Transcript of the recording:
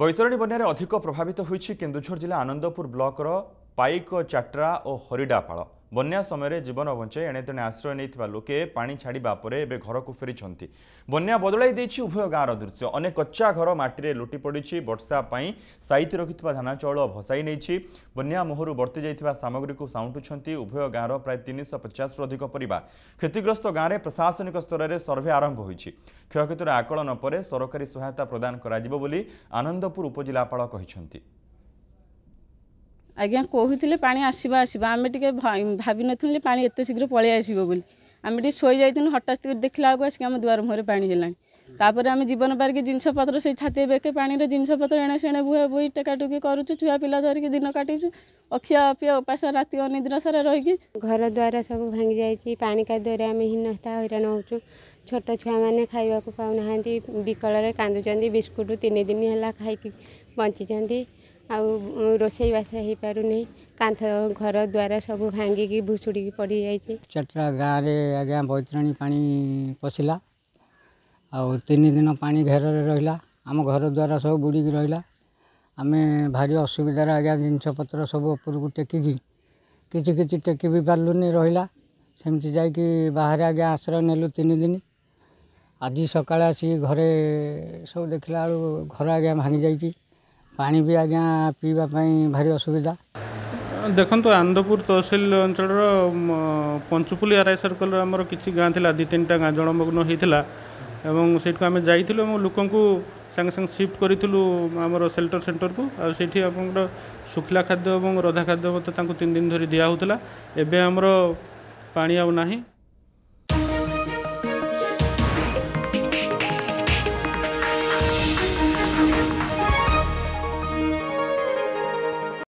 ବୈତରଣୀ ବନ୍ୟାରେ ଅଧିକ ପ୍ରଭାବିତ ହୋଇଛି କେନ୍ଦୁଝର ଜିଲ୍ଲା ଆନନ୍ଦପୁର ବ୍ଲକର ପାଇକ ଚାଟ୍ରା ଓ ହରିଡ଼ାପାଳ ବନ୍ୟା ସମୟରେ ଜୀବନ ବଞ୍ଚାଇ ଏଣେ ତେଣେ ଆଶ୍ରୟ ନେଇଥିବା ଲୋକେ ପାଣି ଛାଡ଼ିବା ପରେ ଏବେ ଘରକୁ ଫେରିଛନ୍ତି ବନ୍ୟା ବଦଳାଇ ଦେଇଛି ଉଭୟ ଗାଁର ଦୃଶ୍ୟ ଅନେକ କଚ୍ଚା ଘର ମାଟିରେ ଲୁଟି ପଡ଼ିଛି ବର୍ଷା ପାଇଁ ସାଇତି ରଖିଥିବା ଧାନ ଚାଉଳ ଭସାଇ ନେଇଛି ବନ୍ୟା ମୁହଁରୁ ବର୍ତ୍ତି ଯାଇଥିବା ସାମଗ୍ରୀକୁ ସାଉଁଟୁଛନ୍ତି ଉଭୟ ଗାଁର ପ୍ରାୟ ତିନିଶହ ପଚାଶରୁ ଅଧିକ ପରିବାର କ୍ଷତିଗ୍ରସ୍ତ ଗାଁରେ ପ୍ରଶାସନିକ ସ୍ତରରେ ସର୍ଭେ ଆରମ୍ଭ ହୋଇଛି କ୍ଷୟକ୍ଷତିର ଆକଳନ ପରେ ସରକାରୀ ସହାୟତା ପ୍ରଦାନ କରାଯିବ ବୋଲି ଆନନ୍ଦପୁର ଉପଜିଲ୍ଲାପାଳ କହିଛନ୍ତି ଆଜ୍ଞା କହୁଥିଲେ ପାଣି ଆସିବା ଆସିବା ଆମେ ଟିକେ ଭାବିନଥିଲୁ ଯେ ପାଣି ଏତେ ଶୀଘ୍ର ପଳେଇ ଆସିବ ବୋଲି ଆମେ ଟିକେ ଶୋଇଯାଇଥିଲୁ ହଠାତ୍ ଦେଖିଲା ବେଳକୁ ଆସିକି ଆମ ଦୁଆର ମୁହଁରେ ପାଣି ହେଲାଣି ତାପରେ ଆମେ ଜୀବନ ପାରିକି ଜିନିଷପତ୍ର ସେଇ ଛାତିଏ ବେକେ ପାଣିରେ ଜିନିଷପତ୍ର ଏଣେସେଣେ ବୁହା ବୁହି ଟେକାଟୁକି କରୁଛୁ ଛୁଆ ପିଲା ଧରିକି ଦିନ କାଟିଛୁ ଅଖିଆ ଅପିଆ ଉପାସ ରାତି ଅନିଦ୍ରା ସାରା ରହିକି ଘର ଦ୍ୱାରା ସବୁ ଭାଙ୍ଗି ଯାଇଛି ପାଣି କାଦୁଅରେ ଆମେ ହୀନସ୍ଥା ହଇରାଣ ହେଉଛୁ ଛୋଟ ଛୁଆମାନେ ଖାଇବାକୁ ପାଉନାହାନ୍ତି ବିକଳରେ କାନ୍ଦୁଛନ୍ତି ବିସ୍କୁଟ୍ ତିନି ଦିନ ହେଲା ଖାଇକି ବଞ୍ଚିଛନ୍ତି ଆଉ ରୋଷେଇବାସ ହେଇପାରୁନି କାନ୍ଥ ଘର ଦ୍ୱାର ସବୁ ଭାଙ୍ଗିକି ଭୁଷୁଡ଼ିକି ପଡ଼ିଯାଇଛି ଚଟରା ଗାଁରେ ଆଜ୍ଞା ବୈତରଣୀ ପାଣି ପଶିଲା ଆଉ ତିନି ଦିନ ପାଣି ଘେରରେ ରହିଲା ଆମ ଘର ଦ୍ୱାର ସବୁ ବୁଡ଼ିକି ରହିଲା ଆମେ ଭାରି ଅସୁବିଧାରେ ଆଜ୍ଞା ଜିନିଷପତ୍ର ସବୁ ଉପରକୁ ଟେକିକି କିଛି କିଛି ଟେକି ବି ପାରିଲୁନି ରହିଲା ସେମିତି ଯାଇକି ବାହାରେ ଆଜ୍ଞା ଆଶ୍ରୟ ନେଲୁ ତିନି ଦିନ ଆଜି ସକାଳେ ଆସିକି ଘରେ ସବୁ ଦେଖିଲା ବେଳୁ ଘର ଆଜ୍ଞା ଭାଙ୍ଗି ଯାଇଛି ପାଣି ବି ଆଜ୍ଞା ପିଇବା ପାଇଁ ଭାରି ଅସୁବିଧା ଦେଖନ୍ତୁ ଆନନ୍ଦପୁର ତହସିଲ ଅଞ୍ଚଳର ପଞ୍ଚୁପୁଲି ଆଇ ସର୍କଲ୍ର ଆମର କିଛି ଗାଁ ଥିଲା ଦୁଇ ତିନିଟା ଗାଁ ଜଳମଗ୍ନ ହୋଇଥିଲା ଏବଂ ସେଇଠୁ ଆମେ ଯାଇଥିଲୁ ଏବଂ ଲୋକଙ୍କୁ ସାଙ୍ଗେ ସାଙ୍ଗେ ସିଫ୍ଟ କରିଥିଲୁ ଆମର ସେଲ୍ଟର ସେଣ୍ଟରକୁ ଆଉ ସେଇଠି ଆପଣଙ୍କର ଶୁଖିଲା ଖାଦ୍ୟ ଏବଂ ରଧା ଖାଦ୍ୟ ମଧ୍ୟ ତାଙ୍କୁ ତିନି ଦିନ ଧରି ଦିଆହେଉଥିଲା ଏବେ ଆମର ପାଣି ଆଉ ନାହିଁ